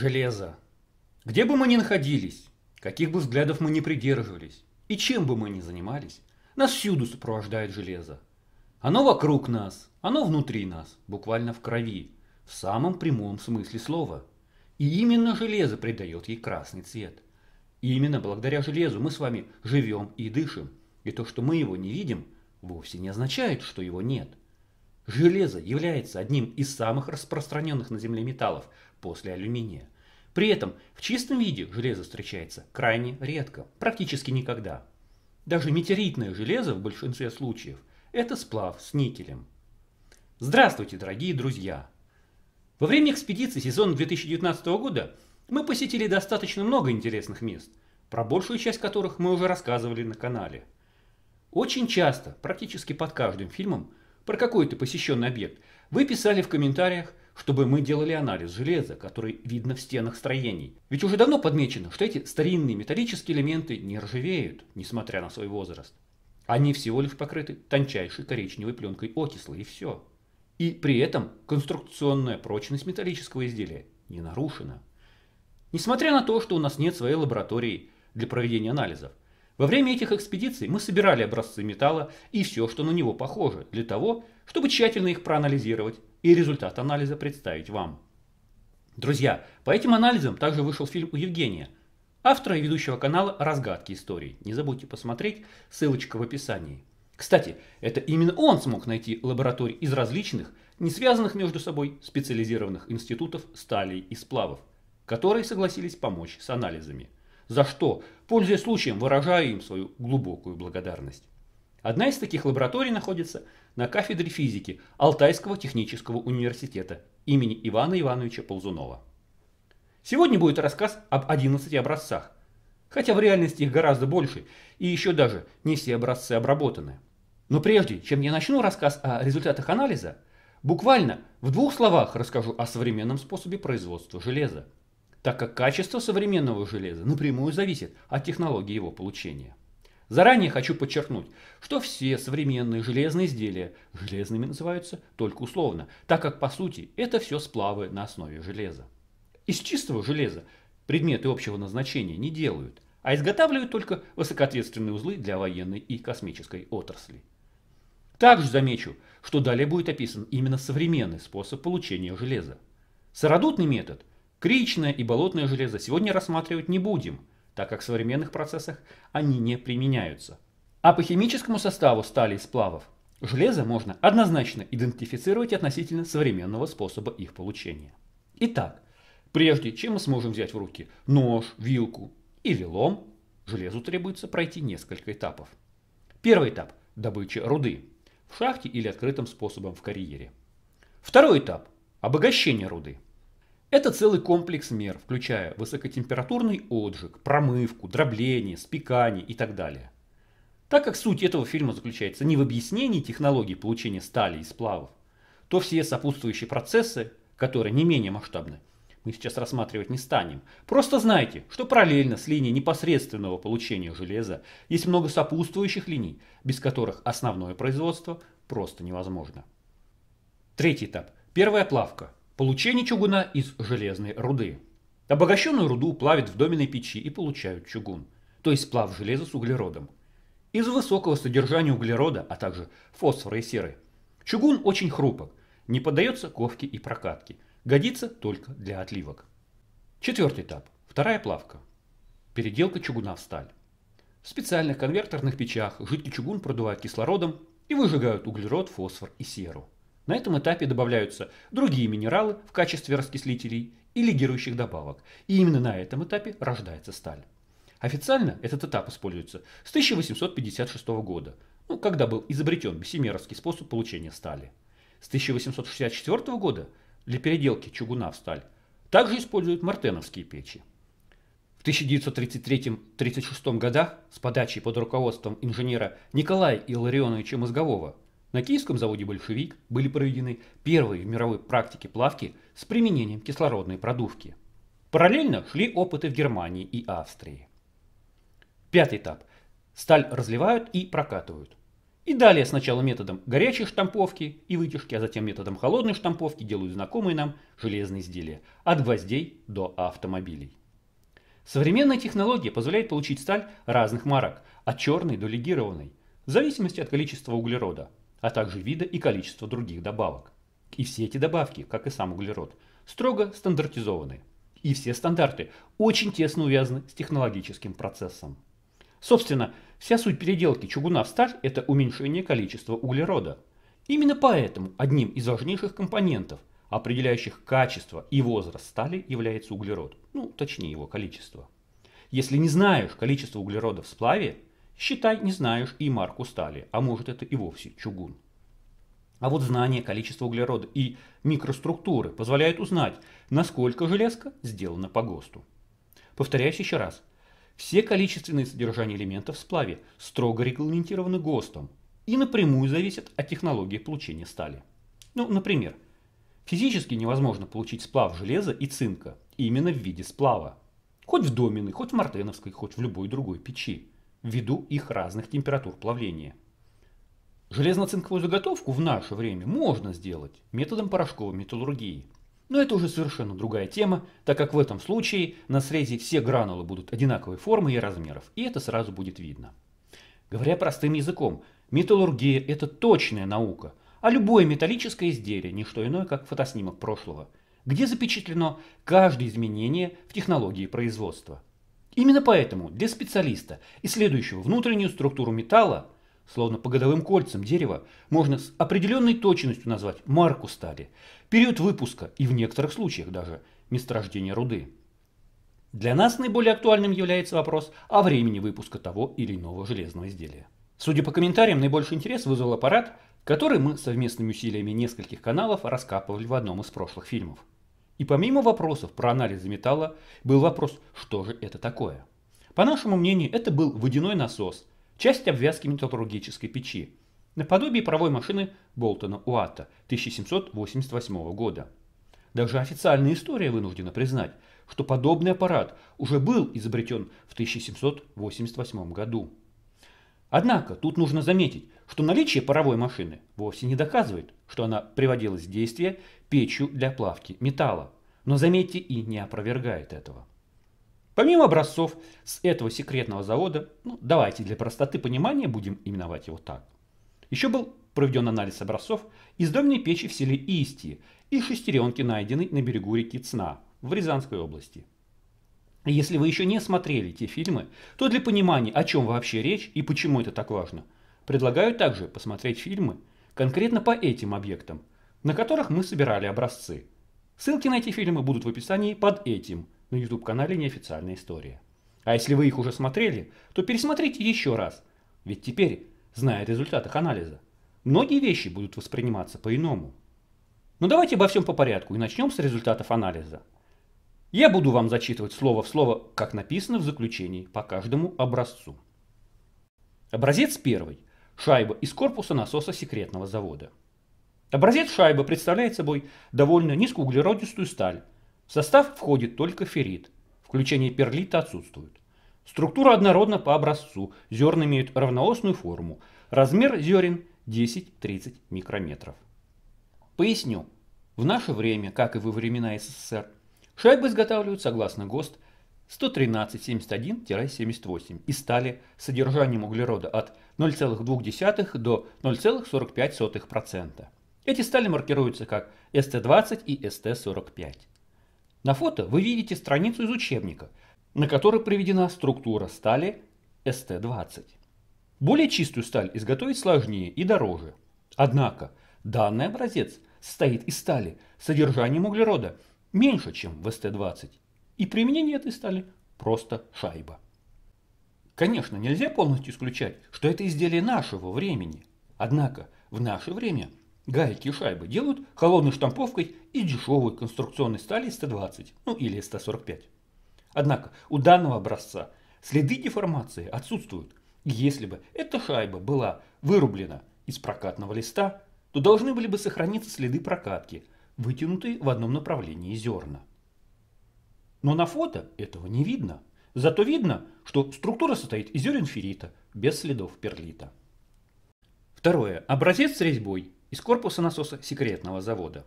Железа, Где бы мы ни находились, каких бы взглядов мы ни придерживались, и чем бы мы ни занимались, нас всюду сопровождает железо. Оно вокруг нас, оно внутри нас, буквально в крови, в самом прямом смысле слова. И именно железо придает ей красный цвет. И именно благодаря железу мы с вами живем и дышим. И то, что мы его не видим, вовсе не означает, что его нет. Железо является одним из самых распространенных на Земле металлов после алюминия. При этом в чистом виде железо встречается крайне редко, практически никогда. Даже метеоритное железо в большинстве случаев – это сплав с никелем. Здравствуйте, дорогие друзья! Во время экспедиции сезона 2019 года мы посетили достаточно много интересных мест, про большую часть которых мы уже рассказывали на канале. Очень часто, практически под каждым фильмом, про какой-то посещенный объект, вы писали в комментариях, чтобы мы делали анализ железа, который видно в стенах строений. Ведь уже давно подмечено, что эти старинные металлические элементы не ржавеют, несмотря на свой возраст. Они всего лишь покрыты тончайшей коричневой пленкой окисла, и все. И при этом конструкционная прочность металлического изделия не нарушена. Несмотря на то, что у нас нет своей лаборатории для проведения анализов, во время этих экспедиций мы собирали образцы металла и все, что на него похоже, для того, чтобы тщательно их проанализировать и результат анализа представить вам. Друзья, по этим анализам также вышел фильм у Евгения, автора и ведущего канала «Разгадки истории». Не забудьте посмотреть, ссылочка в описании. Кстати, это именно он смог найти лаборатории из различных, не связанных между собой специализированных институтов стали и сплавов, которые согласились помочь с анализами. За что, пользуясь случаем, выражаю им свою глубокую благодарность. Одна из таких лабораторий находится на кафедре физики Алтайского технического университета имени Ивана Ивановича Ползунова. Сегодня будет рассказ об 11 образцах, хотя в реальности их гораздо больше, и еще даже не все образцы обработаны. Но прежде, чем я начну рассказ о результатах анализа, буквально в двух словах расскажу о современном способе производства железа, так как качество современного железа напрямую зависит от технологии его получения. Заранее хочу подчеркнуть, что все современные железные изделия железными называются только условно, так как по сути это все сплавы на основе железа. Из чистого железа предметы общего назначения не делают, а изготавливают только высокоответственные узлы для военной и космической отрасли. Также замечу, что далее будет описан именно современный способ получения железа. Сородутный метод, кричное и болотное железо сегодня рассматривать не будем – так как в современных процессах они не применяются. А по химическому составу стали и сплавов железо можно однозначно идентифицировать относительно современного способа их получения. Итак, прежде чем мы сможем взять в руки нож, вилку или лом, железу требуется пройти несколько этапов. Первый этап – добыча руды в шахте или открытым способом в карьере. Второй этап – обогащение руды – это целый комплекс мер, включая высокотемпературный отжиг, промывку, дробление, спекание и так далее. Так как суть этого фильма заключается не в объяснении технологии получения стали и сплавов, то все сопутствующие процессы, которые не менее масштабны, мы сейчас рассматривать не станем. Просто знайте, что параллельно с линией непосредственного получения железа есть много сопутствующих линий, без которых основное производство просто невозможно. Третий этап. Первая плавка получение чугуна из железной руды. Обогащенную руду плавят в доменной печи и получают чугун, то есть сплав железа с углеродом. из высокого содержания углерода, а также фосфора и серы, чугун очень хрупок, не поддается ковке и прокатке, годится только для отливок. Четвертый этап. Вторая плавка. Переделка чугуна в сталь. В специальных конвертерных печах жидкий чугун продувают кислородом и выжигают углерод, фосфор и серу. На этом этапе добавляются другие минералы в качестве раскислителей и лигирующих добавок. И именно на этом этапе рождается сталь. Официально этот этап используется с 1856 года, ну, когда был изобретен бесимеровский способ получения стали. С 1864 года для переделки чугуна в сталь также используют мартеновские печи. В 1933-36 годах с подачей под руководством инженера Николая Илларионовича Мозгового на киевском заводе «Большевик» были проведены первые в мировой практике плавки с применением кислородной продувки. Параллельно шли опыты в Германии и Австрии. Пятый этап. Сталь разливают и прокатывают. И далее сначала методом горячей штамповки и вытяжки, а затем методом холодной штамповки делают знакомые нам железные изделия от гвоздей до автомобилей. Современная технология позволяет получить сталь разных марок, от черной до легированной, в зависимости от количества углерода – а также вида и количества других добавок. И все эти добавки, как и сам углерод, строго стандартизованы. И все стандарты очень тесно увязаны с технологическим процессом. Собственно, вся суть переделки чугуна в сталь – это уменьшение количества углерода. Именно поэтому одним из важнейших компонентов, определяющих качество и возраст стали, является углерод. Ну, точнее его количество. Если не знаешь количество углерода в сплаве, Считай, не знаешь и марку стали, а может это и вовсе чугун. А вот знание количества углерода и микроструктуры позволяет узнать, насколько железка сделана по ГОСТу. Повторяюсь еще раз. Все количественные содержания элементов в сплаве строго регламентированы ГОСТом и напрямую зависят от технологии получения стали. Ну, например, физически невозможно получить сплав железа и цинка именно в виде сплава. Хоть в доменной, хоть в мартеновской, хоть в любой другой печи ввиду их разных температур плавления. Железноцинковую заготовку в наше время можно сделать методом порошковой металлургии. Но это уже совершенно другая тема, так как в этом случае на срезе все гранулы будут одинаковой формы и размеров, и это сразу будет видно. Говоря простым языком, металлургия – это точная наука, а любое металлическое изделие – не что иное, как фотоснимок прошлого, где запечатлено каждое изменение в технологии производства – Именно поэтому для специалиста, исследующего внутреннюю структуру металла, словно по годовым кольцам дерева, можно с определенной точностью назвать марку стали, период выпуска и в некоторых случаях даже месторождение руды. Для нас наиболее актуальным является вопрос о времени выпуска того или иного железного изделия. Судя по комментариям, наибольший интерес вызвал аппарат, который мы совместными усилиями нескольких каналов раскапывали в одном из прошлых фильмов. И помимо вопросов про анализы металла, был вопрос, что же это такое. По нашему мнению, это был водяной насос, часть обвязки металлургической печи, наподобие паровой машины Болтона Уатта 1788 года. Даже официальная история вынуждена признать, что подобный аппарат уже был изобретен в 1788 году. Однако тут нужно заметить, что наличие паровой машины вовсе не доказывает, что она приводилась в действие печью для плавки металла, но заметьте и не опровергает этого. Помимо образцов с этого секретного завода, ну, давайте для простоты понимания будем именовать его так. Еще был проведен анализ образцов из древней печи в селе Истии и шестеренки, найденной на берегу реки Цна в Рязанской области. Если вы еще не смотрели эти фильмы, то для понимания, о чем вообще речь и почему это так важно, предлагаю также посмотреть фильмы конкретно по этим объектам, на которых мы собирали образцы. Ссылки на эти фильмы будут в описании под этим на YouTube-канале «Неофициальная история». А если вы их уже смотрели, то пересмотрите еще раз, ведь теперь, зная результаты анализа, многие вещи будут восприниматься по-иному. Но ну, давайте обо всем по порядку и начнем с результатов анализа – я буду вам зачитывать слово в слово, как написано в заключении, по каждому образцу. Образец первый. Шайба из корпуса насоса секретного завода. Образец шайбы представляет собой довольно низкоуглеродистую сталь. В состав входит только феррит. Включение перлита отсутствует. Структура однородна по образцу. Зерна имеют равноосную форму. Размер зерен 10-30 микрометров. Поясню. В наше время, как и во времена СССР, Шайбы изготавливают согласно ГОСТ 113-71-78 из стали с содержанием углерода от 0,2 до 0,45%. Эти стали маркируются как СТ-20 и СТ-45. На фото вы видите страницу из учебника, на которой приведена структура стали СТ-20. Более чистую сталь изготовить сложнее и дороже. Однако данный образец состоит из стали с содержанием углерода – меньше, чем в СТ-20, и применение этой стали просто шайба. Конечно, нельзя полностью исключать, что это изделие нашего времени. Однако в наше время гайки и шайбы делают холодной штамповкой и дешевой конструкционной стали ст 120, ну или ст 145. Однако у данного образца следы деформации отсутствуют. Если бы эта шайба была вырублена из прокатного листа, то должны были бы сохраниться следы прокатки – вытянутые в одном направлении зерна. Но на фото этого не видно. Зато видно, что структура состоит из зерен феррита, без следов перлита. Второе. Образец с резьбой из корпуса насоса секретного завода.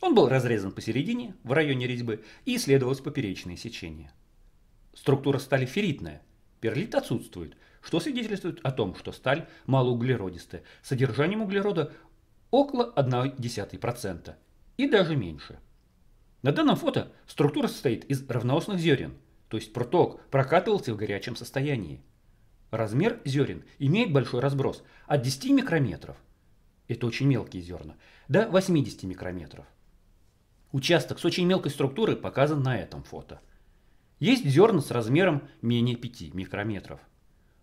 Он был разрезан посередине, в районе резьбы, и исследовалось поперечное сечение. Структура стали ферритная, перлит отсутствует, что свидетельствует о том, что сталь малоуглеродистая, содержанием углерода около 0,1%, и даже меньше. На данном фото структура состоит из равноосных зерен, то есть проток прокатывался в горячем состоянии. Размер зерен имеет большой разброс от 10 микрометров, это очень мелкие зерна, до 80 микрометров. Участок с очень мелкой структурой показан на этом фото. Есть зерна с размером менее 5 микрометров.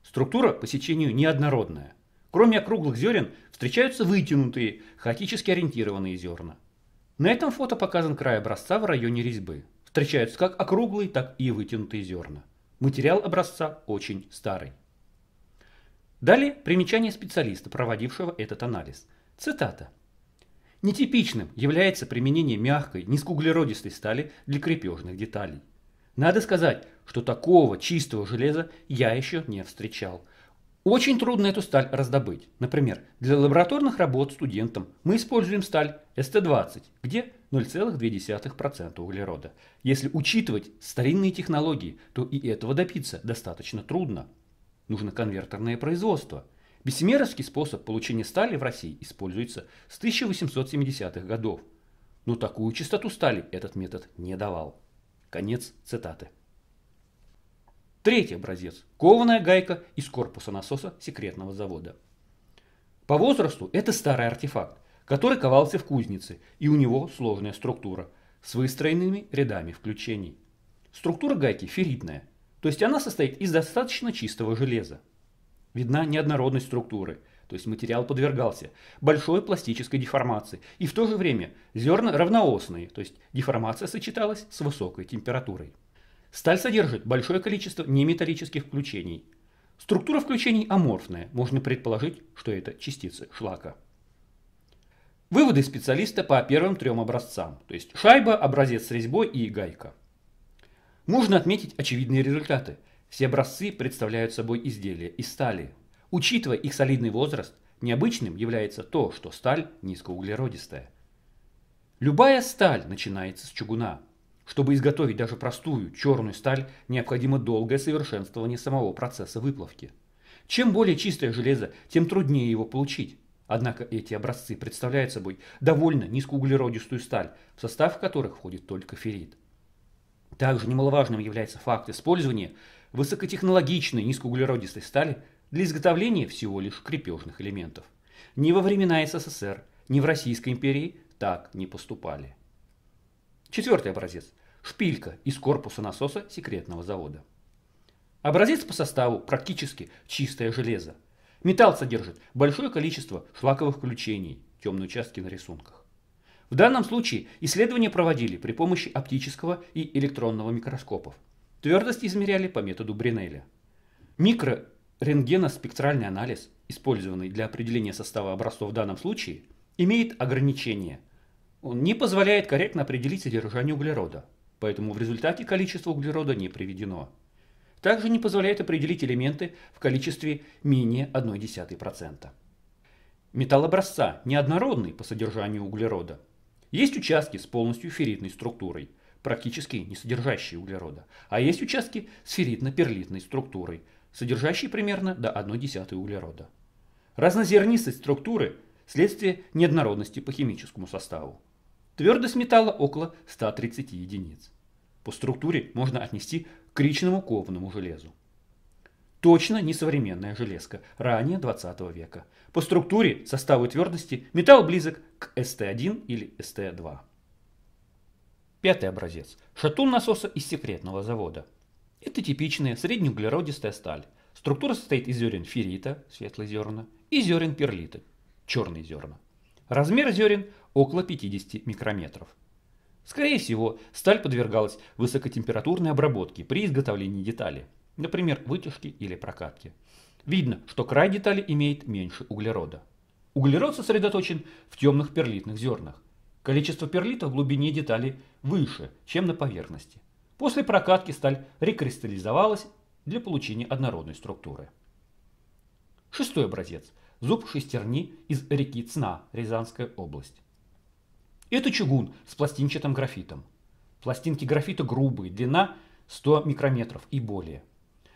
Структура по сечению неоднородная. Кроме округлых зерен встречаются вытянутые, хаотически ориентированные зерна. На этом фото показан край образца в районе резьбы. Встречаются как округлые, так и вытянутые зерна. Материал образца очень старый. Далее примечание специалиста, проводившего этот анализ. Цитата. Нетипичным является применение мягкой, низкоуглеродистой стали для крепежных деталей. Надо сказать, что такого чистого железа я еще не встречал – очень трудно эту сталь раздобыть. Например, для лабораторных работ студентам мы используем сталь СТ-20, где 0,2% углерода. Если учитывать старинные технологии, то и этого добиться достаточно трудно. Нужно конвертерное производство. Бессимеровский способ получения стали в России используется с 1870-х годов. Но такую частоту стали этот метод не давал. Конец цитаты. Третий образец – кованая гайка из корпуса насоса секретного завода. По возрасту это старый артефакт, который ковался в кузнице, и у него сложная структура с выстроенными рядами включений. Структура гайки ферритная, то есть она состоит из достаточно чистого железа. Видна неоднородность структуры, то есть материал подвергался большой пластической деформации, и в то же время зерна равноосные, то есть деформация сочеталась с высокой температурой. Сталь содержит большое количество неметаллических включений. Структура включений аморфная, можно предположить, что это частицы шлака. Выводы специалиста по первым трем образцам, то есть шайба, образец с резьбой и гайка. Можно отметить очевидные результаты. Все образцы представляют собой изделия из стали. Учитывая их солидный возраст, необычным является то, что сталь низкоуглеродистая. Любая сталь начинается с чугуна – чтобы изготовить даже простую черную сталь, необходимо долгое совершенствование самого процесса выплавки. Чем более чистое железо, тем труднее его получить. Однако эти образцы представляют собой довольно низкоуглеродистую сталь, в состав которых входит только феррит. Также немаловажным является факт использования высокотехнологичной низкоуглеродистой стали для изготовления всего лишь крепежных элементов. Ни во времена СССР, ни в Российской империи так не поступали. Четвертый образец. Шпилька из корпуса насоса секретного завода. Образец по составу практически чистое железо. Металл содержит большое количество шлаковых включений, темные участки на рисунках. В данном случае исследования проводили при помощи оптического и электронного микроскопов. Твердость измеряли по методу Бринеля. Микрорентгеноспектральный анализ, использованный для определения состава образцов в данном случае, имеет ограничения – он не позволяет корректно определить содержание углерода, поэтому в результате количество углерода не приведено. Также не позволяет определить элементы в количестве менее 0,1%. Металл образца неоднородный по содержанию углерода. Есть участки с полностью ферритной структурой, практически не содержащие углерода, а есть участки с ферритно-перлитной структурой, содержащие примерно до 0,1 углерода. Разнозернистость структуры – следствие неоднородности по химическому составу. Твердость металла около 130 единиц. По структуре можно отнести к ричному кованому железу. Точно не современная железка, ранее 20 века. По структуре, составу и твердости металл близок к СТ1 или СТ2. Пятый образец. Шатун насоса из секретного завода. Это типичная среднеуглеродистая сталь. Структура состоит из зерен феррита, светлые зерна, и зерен перлита, черные зерна. Размер зерен около 50 микрометров. Скорее всего, сталь подвергалась высокотемпературной обработке при изготовлении детали, например, вытяжки или прокатки. Видно, что край детали имеет меньше углерода. Углерод сосредоточен в темных перлитных зернах. Количество перлита в глубине детали выше, чем на поверхности. После прокатки сталь рекристаллизовалась для получения однородной структуры. Шестой образец – зуб шестерни из реки Цна, Рязанская область. Это чугун с пластинчатым графитом. Пластинки графита грубые, длина 100 микрометров и более.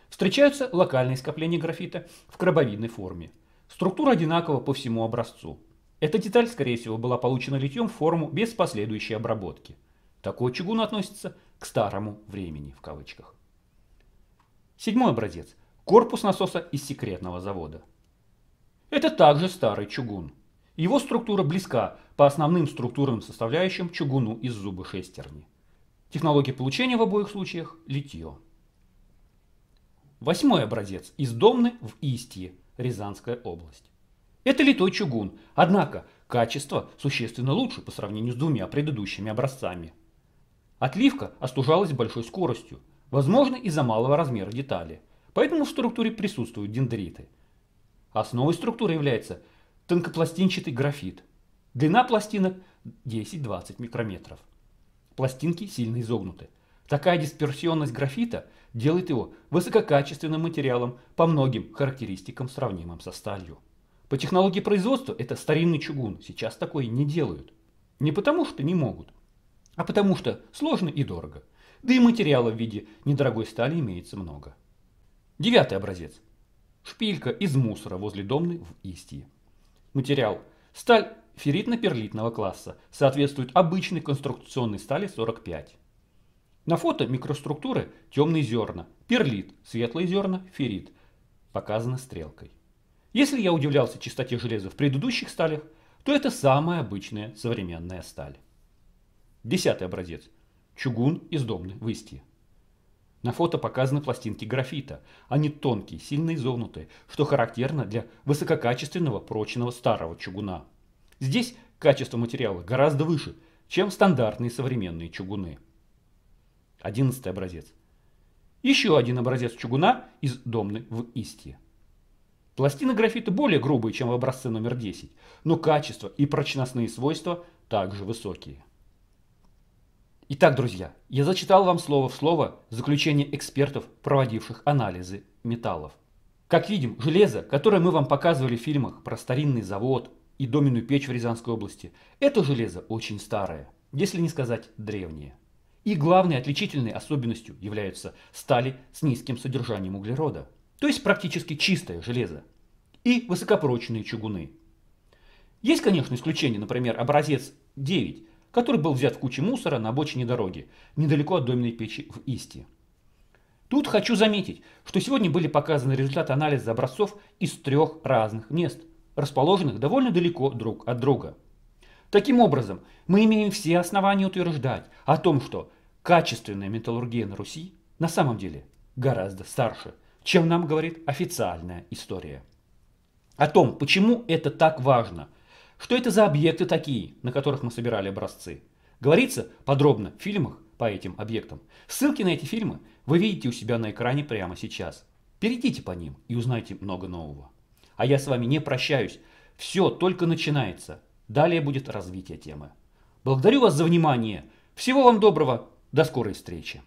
Встречаются локальные скопления графита в крабовидной форме. Структура одинакова по всему образцу. Эта деталь, скорее всего, была получена литьем в форму без последующей обработки. Такой чугун относится к «старому времени» в кавычках. Седьмой образец. Корпус насоса из секретного завода. Это также старый чугун. Его структура близка по основным структурным составляющим чугуну из зуба шестерни. Технология получения в обоих случаях – литье. Восьмой образец – из Домны в Истье, Рязанская область. Это литой чугун, однако качество существенно лучше по сравнению с двумя предыдущими образцами. Отливка остужалась большой скоростью, возможно из-за малого размера детали, поэтому в структуре присутствуют дендриты – Основой структуры является тонкопластинчатый графит. Длина пластинок 10-20 микрометров. Пластинки сильно изогнуты. Такая дисперсионность графита делает его высококачественным материалом по многим характеристикам, сравнимым со сталью. По технологии производства это старинный чугун, сейчас такое не делают. Не потому что не могут, а потому что сложно и дорого. Да и материала в виде недорогой стали имеется много. Девятый образец. Шпилька из мусора возле домны в Истии. Материал. Сталь ферритно-перлитного класса. Соответствует обычной конструкционной стали 45. На фото микроструктуры темные зерна, перлит, светлые зерна, феррит. Показано стрелкой. Если я удивлялся чистоте железа в предыдущих сталях, то это самая обычная современная сталь. Десятый образец. Чугун из домны в Истии. На фото показаны пластинки графита. Они тонкие, сильно изогнутые, что характерно для высококачественного прочного старого чугуна. Здесь качество материала гораздо выше, чем стандартные современные чугуны. Одиннадцатый образец. Еще один образец чугуна из Домны в Истье. Пластины графита более грубые, чем в образце номер 10, но качество и прочностные свойства также высокие. Итак, друзья, я зачитал вам слово в слово заключение экспертов, проводивших анализы металлов. Как видим, железо, которое мы вам показывали в фильмах про старинный завод и доменную печь в Рязанской области, это железо очень старое, если не сказать древнее. И главной отличительной особенностью являются стали с низким содержанием углерода, то есть практически чистое железо, и высокопрочные чугуны. Есть, конечно, исключения, например, образец 9 который был взят в куче мусора на обочине дороги, недалеко от доменной печи в Исте. Тут хочу заметить, что сегодня были показаны результаты анализа образцов из трех разных мест, расположенных довольно далеко друг от друга. Таким образом, мы имеем все основания утверждать о том, что качественная металлургия на Руси на самом деле гораздо старше, чем нам говорит официальная история. О том, почему это так важно – что это за объекты такие, на которых мы собирали образцы? Говорится подробно в фильмах по этим объектам. Ссылки на эти фильмы вы видите у себя на экране прямо сейчас. Перейдите по ним и узнайте много нового. А я с вами не прощаюсь. Все только начинается. Далее будет развитие темы. Благодарю вас за внимание. Всего вам доброго. До скорой встречи.